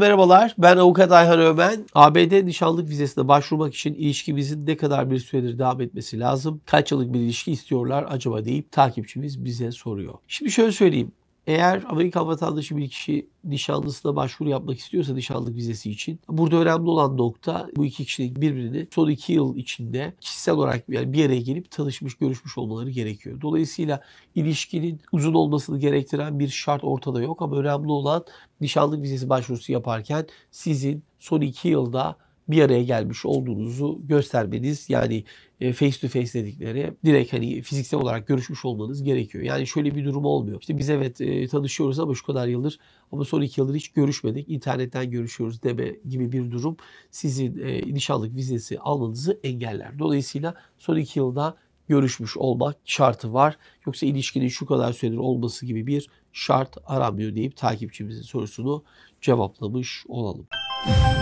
merhabalar. Ben avukat Ayhan Ömen. ABD nişanlık vizesine başvurmak için ilişkimizin ne kadar bir süredir devam etmesi lazım? Kaç yıllık bir ilişki istiyorlar acaba deyip takipçimiz bize soruyor. Şimdi şöyle söyleyeyim. Eğer Amerika vatandaşı bir kişi nişanlısına başvuru yapmak istiyorsa nişanlık vizesi için burada önemli olan nokta bu iki kişinin birbirini son iki yıl içinde kişisel olarak yani bir araya gelip tanışmış, görüşmüş olmaları gerekiyor. Dolayısıyla ilişkinin uzun olmasını gerektiren bir şart ortada yok ama önemli olan nişanlık vizesi başvurusu yaparken sizin son iki yılda bir araya gelmiş olduğunuzu göstermeniz yani face to face dedikleri direkt hani fiziksel olarak görüşmüş olmanız gerekiyor. Yani şöyle bir durum olmuyor. İşte biz evet e, tanışıyoruz ama şu kadar yıldır ama son iki yıldır hiç görüşmedik. İnternetten görüşüyoruz deme gibi bir durum sizin e, nişanlık vizesi almanızı engeller. Dolayısıyla son iki yılda görüşmüş olmak şartı var. Yoksa ilişkinin şu kadar süredir olması gibi bir şart aramıyor deyip takipçimizin sorusunu cevaplamış olalım. Müzik